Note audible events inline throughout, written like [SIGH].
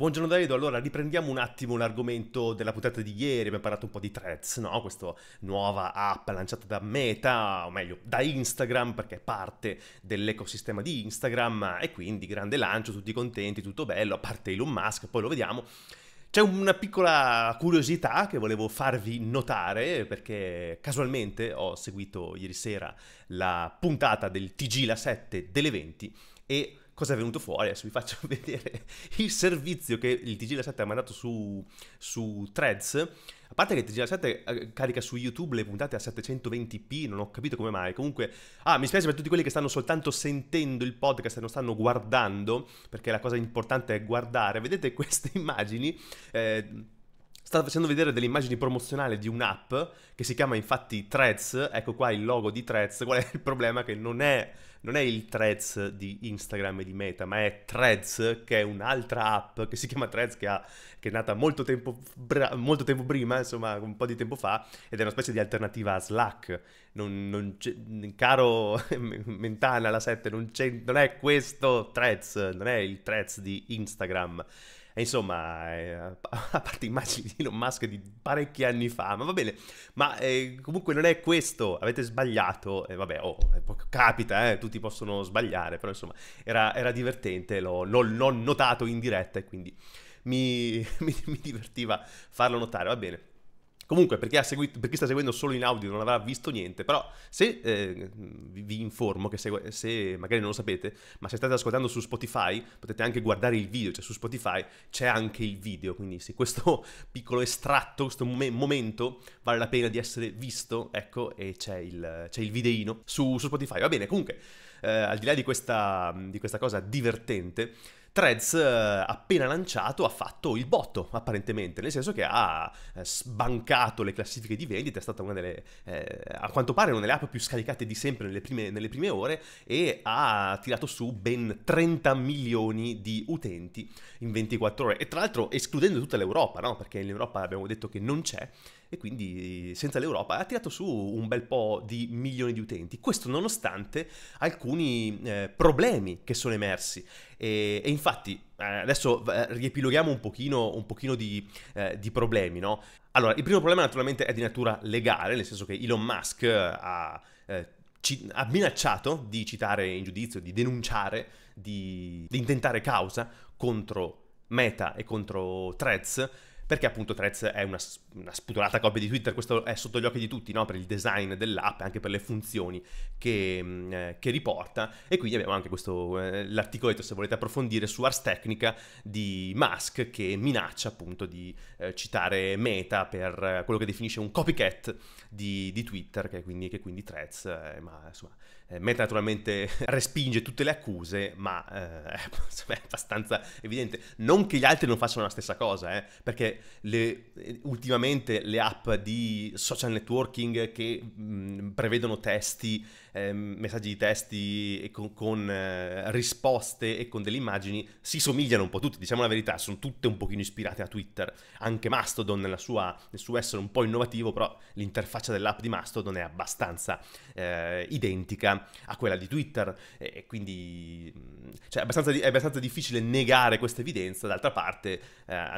Buongiorno Davido, allora riprendiamo un attimo l'argomento della puntata di ieri, abbiamo parlato un po' di Threads, no? Questa nuova app lanciata da Meta, o meglio, da Instagram, perché è parte dell'ecosistema di Instagram e quindi grande lancio, tutti contenti, tutto bello, a parte Elon Musk, poi lo vediamo. C'è una piccola curiosità che volevo farvi notare perché casualmente ho seguito ieri sera la puntata del TG La 7 delle 20 e cosa è venuto fuori. Adesso vi faccio [LAUGHS] vedere il servizio che il TG7 ha mandato su, su Threads. A parte che il TG7 eh, carica su YouTube le puntate a 720p, non ho capito come mai. Comunque, ah, mi spiace per tutti quelli che stanno soltanto sentendo il podcast e non stanno guardando, perché la cosa importante è guardare. Vedete [LAUGHS] queste immagini? Eh, sta facendo vedere delle immagini promozionali di un'app che si chiama infatti Threads, ecco qua il logo di Threads, qual è il problema che non è non è il Threads di Instagram e di Meta, ma è Threads, che è un'altra app che si chiama Threads, che, ha, che è nata molto tempo, bra- molto tempo, prima, insomma un po' di tempo fa, ed è una specie di alternativa a Slack. Non, non caro [LAUGHS] Mentana, la 7, non, non è questo Threads, non è il Threads di Instagram. E insomma, eh, [LAUGHS] a parte immagini di Elon Musk di parecchi anni fa, ma va bene, ma eh, comunque non è questo, avete sbagliato, e eh, vabbè, oh, eh, capita, eh, tutti possono sbagliare, però insomma, era, era divertente, l'ho, l'ho, l'ho, notato in diretta e quindi mi, [LAUGHS] mi, mi divertiva farlo notare, va bene. Comunque, per chi, seguito, per chi, sta seguendo solo in audio non avrà visto niente, però se eh, vi informo che se, se, magari non lo sapete, ma se state ascoltando su Spotify potete anche guardare il video, cioè su Spotify c'è anche il video, quindi se questo [LAUGHS] piccolo estratto, questo mom- momento vale la pena di essere visto, ecco, e c'è il, c'è il videino su, su Spotify. Va bene, comunque, eh, al di là di questa, di questa cosa divertente, Threads eh, appena lanciato ha fatto il botto, apparentemente, nel senso che ha eh, sbancato le classifiche di vendita, è stata una delle, eh, a quanto pare, una delle app più scaricate di sempre nelle prime, nelle prime ore e ha tirato su ben 30 milioni di utenti in 24 ore. E tra l'altro escludendo tutta l'Europa, no? perché in Europa abbiamo detto che non c'è, e quindi senza l'Europa ha tirato su un bel po' di milioni di utenti. Questo nonostante alcuni eh, problemi che sono emersi. E, e infatti eh, adesso eh, riepiloghiamo un pochino, un pochino di, eh, di problemi, no? Allora, il primo problema naturalmente è di natura legale, nel senso che Elon Musk eh, ha eh, ha minacciato di citare in giudizio, di denunciare, di, di intentare causa contro Meta e contro Threads perché appunto Threads è una, una sputolata copia di Twitter, questo è sotto gli occhi di tutti, no? per il design dell'app e anche per le funzioni che, mm, eh, che riporta, e quindi abbiamo anche questo, eh, l'articoletto se volete approfondire su Ars Technica di Musk che minaccia appunto di eh, citare Meta per eh, quello che definisce un copycat di, di Twitter, che quindi, che quindi Threads, eh, ma insomma... Eh, Meta naturalmente [LAUGHS] respinge tutte le accuse, ma eh, [LAUGHS] è abbastanza evidente. Non che gli altri non facciano la stessa cosa, eh, perché le, eh, ultimamente le app di social networking che mh, mm, prevedono testi, eh, messaggi di testi con, con eh, risposte e con delle immagini si somigliano un po' tutte, diciamo la verità, sono tutte un pochino ispirate a Twitter, anche Mastodon sua, nel suo essere un po' innovativo, però l'interfaccia dell'app di Mastodon è abbastanza eh, identica a quella di Twitter e quindi mm, cioè, abbastanza, è abbastanza difficile negare questa evidenza, d'altra parte eh,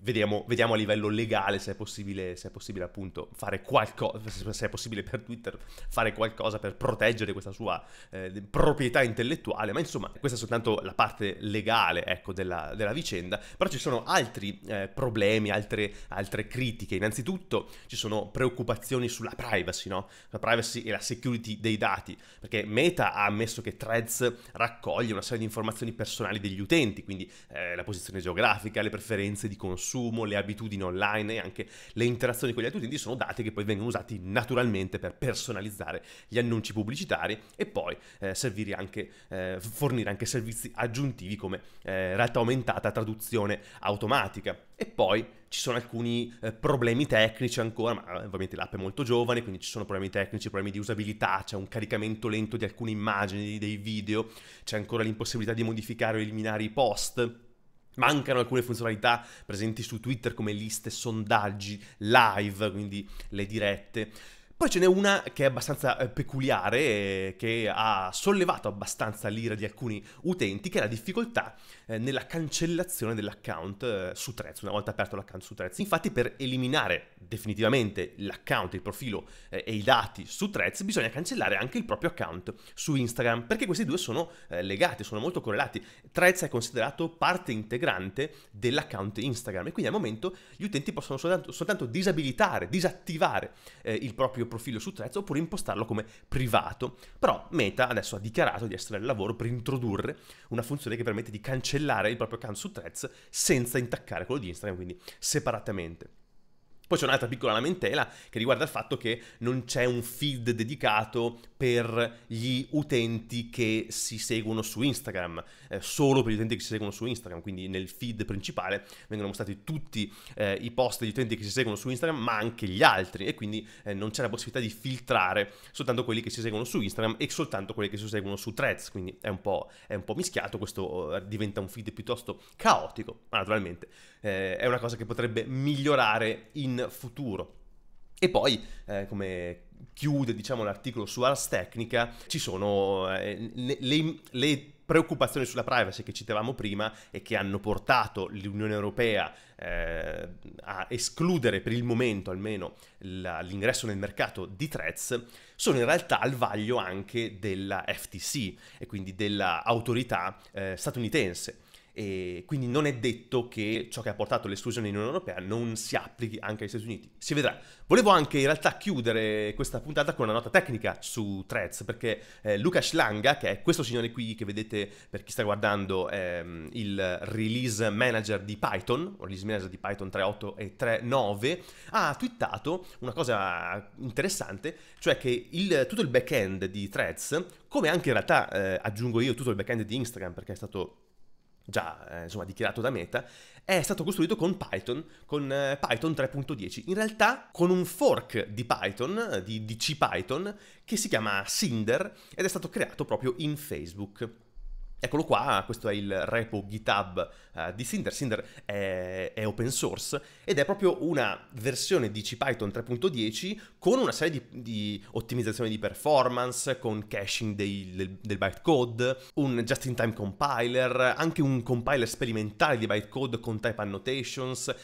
vediamo vediamo, vediamo, a livello legale se è possibile, se è possibile appunto fare qualcosa, se è possibile per Twitter fare qualcosa per proteggere questa sua eh, proprietà intellettuale, ma insomma questa è soltanto la parte legale ecco, della, della vicenda, però ci sono altri eh, problemi, altre, altre, critiche, innanzitutto ci sono preoccupazioni sulla privacy, no? la privacy e la security dei dati, perché Meta ha ammesso che Threads raccoglie una serie di informazioni personali degli utenti, quindi eh, la posizione geografica, le preferenze di consumo, consumo, le abitudini online e anche le interazioni con gli utenti sono dati che poi vengono usati naturalmente per personalizzare gli annunci pubblicitari e poi eh, anche, eh, fornire anche servizi aggiuntivi come eh, realtà aumentata, traduzione automatica. E poi ci sono alcuni eh, problemi tecnici ancora, ma eh, ovviamente l'app è molto giovane, quindi ci sono problemi tecnici, problemi di usabilità, c'è un caricamento lento di alcune immagini, dei video, c'è ancora l'impossibilità di modificare o eliminare i post Mancano alcune funzionalità presenti su Twitter come liste, sondaggi, live, quindi le dirette. Poi ce n'è una che è abbastanza eh, peculiare, eh, che ha sollevato abbastanza l'ira di alcuni utenti, che è la difficoltà eh, nella cancellazione dell'account eh, su Threads, una volta aperto l'account su Threads. Infatti per eliminare definitivamente l'account, il profilo eh, e i dati su Threads, bisogna cancellare anche il proprio account su Instagram, perché questi due sono eh, legati, sono molto correlati. Threads è considerato parte integrante dell'account Instagram e quindi al momento gli utenti possono soltanto, soltanto disabilitare, disattivare il proprio proprio profilo su Threads oppure impostarlo come privato. Però Meta adesso ha dichiarato di essere al lavoro per introdurre una funzione che permette di cancellare il proprio account su Threads senza intaccare quello di Instagram, quindi separatamente. Poi c'è un'altra piccola lamentela che riguarda il fatto che non c'è un feed dedicato per gli utenti che si seguono su Instagram, eh, solo per gli utenti che si seguono su Instagram, quindi nel feed principale vengono mostrati tutti eh, i post degli utenti che si seguono su Instagram, ma anche gli altri e quindi eh, non c'è la possibilità di filtrare soltanto quelli che si seguono su Instagram e soltanto quelli che si seguono su Threads, quindi è un po', è un po mischiato, questo eh, diventa un feed piuttosto caotico, ma naturalmente eh, è una cosa che potrebbe migliorare in futuro. E poi, eh, come chiude diciamo, l'articolo su Ars Technica, ci sono eh, le, le, preoccupazioni sulla privacy che citavamo prima e che hanno portato l'Unione Europea eh, a escludere per il momento almeno la, l'ingresso nel mercato di threats, sono in realtà al vaglio anche della FTC e quindi dell'autorità eh, statunitense e quindi non è detto che ciò che ha portato l'esclusione in Unione Europea non si applichi anche agli Stati Uniti. Si vedrà. Volevo anche in realtà chiudere questa puntata con una nota tecnica su Threads, perché eh, Luca Schlanga, che è questo signore qui che vedete per chi sta guardando, ehm, il release manager di Python, release manager di Python 3.8 e 3.9, ha twittato una cosa interessante, cioè che il, tutto il backend di Threads, come anche in realtà eh, aggiungo io tutto il backend di Instagram, perché è stato già eh, insomma, dichiarato da Meta, è stato costruito con Python, con eh, Python 3.10, in realtà con un fork di Python, di, di CPython, che si chiama Cinder ed è stato creato proprio in Facebook. Eccolo qua, questo è il repo GitHub uh, di Cinder. Cinder è, è, open source ed è proprio una versione di CPython 3.10 con una serie di, di, ottimizzazioni di performance, con caching dei, del, del bytecode, un just-in-time compiler, anche un compiler sperimentale di bytecode con type annotations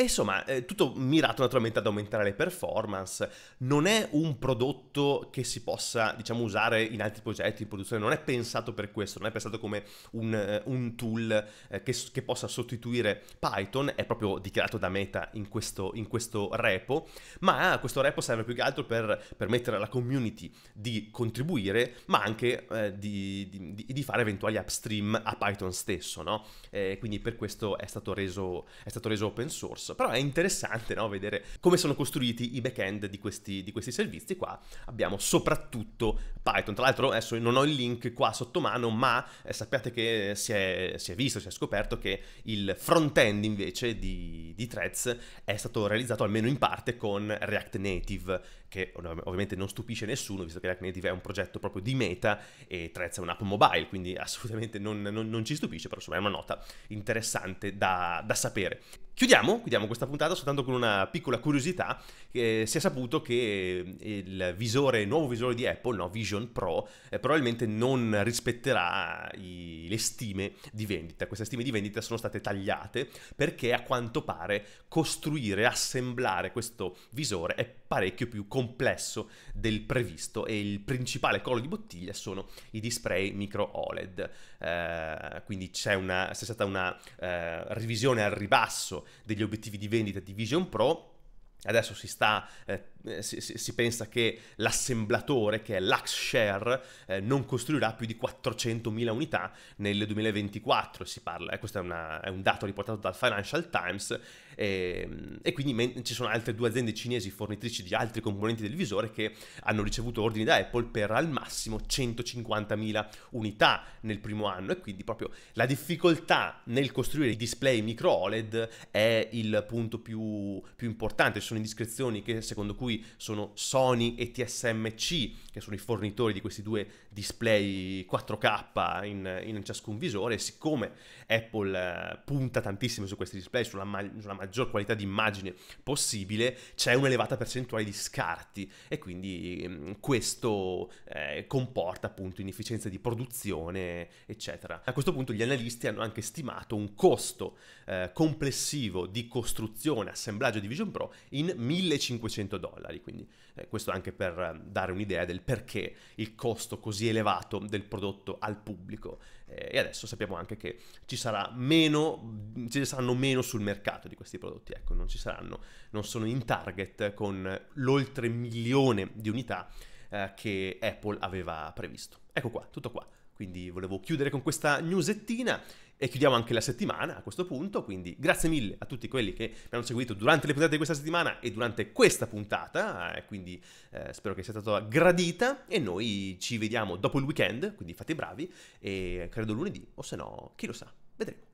e insomma, è eh, tutto mirato naturalmente ad aumentare le performance. Non è un prodotto che si possa, diciamo, usare in altri progetti in produzione, non è pensato per questo, non è pensato come un, eh, un tool eh, che, che, possa sostituire Python, è proprio dichiarato da Meta in questo, in questo repo, ma questo repo serve più che altro per permettere alla community di contribuire, ma anche eh, di, di, di, fare eventuali upstream a Python stesso, no? Eh, quindi per questo è stato reso, è stato reso open source grosso, però è interessante no, vedere come sono costruiti i back-end di questi, di questi servizi qua. Abbiamo soprattutto Python, tra l'altro adesso non ho il link qua sotto mano, ma eh, sappiate che si è, si è visto, si è scoperto che il front-end invece di, di Threads è stato realizzato almeno in parte con React Native che ovviamente non stupisce nessuno, visto che React Native è un progetto proprio di meta e Trezza è un'app mobile, quindi assolutamente non, non, non, ci stupisce, però insomma è una nota interessante da, da sapere. Chiudiamo, chiudiamo, questa puntata soltanto con una piccola curiosità. Eh, si è saputo che eh, il, visore, nuovo visore di Apple, no, Vision Pro, eh, probabilmente non rispetterà i, le stime di vendita. Queste stime di vendita sono state tagliate perché a quanto pare costruire, assemblare questo visore è parecchio più complesso del previsto e il principale collo di bottiglia sono i display micro OLED. Eh, quindi c'è, una, c'è stata una eh, revisione al ribasso degli obiettivi di vendita di Vision Pro Adesso si sta eh, eh, si, si, si, pensa che l'assemblatore, che è l'Axshare, eh, non costruirà più di 400.000 unità nel 2024, si parla, eh, questo è, una, è, un dato riportato dal Financial Times, ehm, e quindi men- ci sono altre due aziende cinesi fornitrici di altri componenti del visore che hanno ricevuto ordini da Apple per al massimo 150.000 unità nel primo anno, e quindi proprio la difficoltà nel costruire i display micro OLED è il punto più, più importante, ci sono indiscrezioni che secondo cui cui sono Sony e TSMC, che sono i fornitori di questi due display 4K in, in ciascun visore, e siccome Apple eh, punta tantissimo su questi display, sulla, ma- sulla maggior qualità di immagine possibile, c'è un'elevata percentuale di scarti e quindi mh, mm, questo eh, comporta appunto inefficienza di produzione, eccetera. A questo punto gli analisti hanno anche stimato un costo eh, complessivo di costruzione, assemblaggio di Vision Pro in 1500 dollari dollari, quindi eh, questo anche per eh, dare un'idea del perché il costo così elevato del prodotto al pubblico. Eh, e adesso sappiamo anche che ci, sarà meno, ci saranno meno sul mercato di questi prodotti, ecco, non ci saranno, non sono in target con l'oltre milione di unità eh, che Apple aveva previsto. Ecco qua, tutto qua. Quindi volevo chiudere con questa newsettina e chiudiamo anche la settimana a questo punto, quindi grazie mille a tutti quelli che mi hanno seguito durante le puntate di questa settimana e durante questa puntata, eh, quindi eh, spero che sia stata gradita e noi ci vediamo dopo il weekend, quindi fate i bravi e credo lunedì o se no, chi lo sa, vedremo.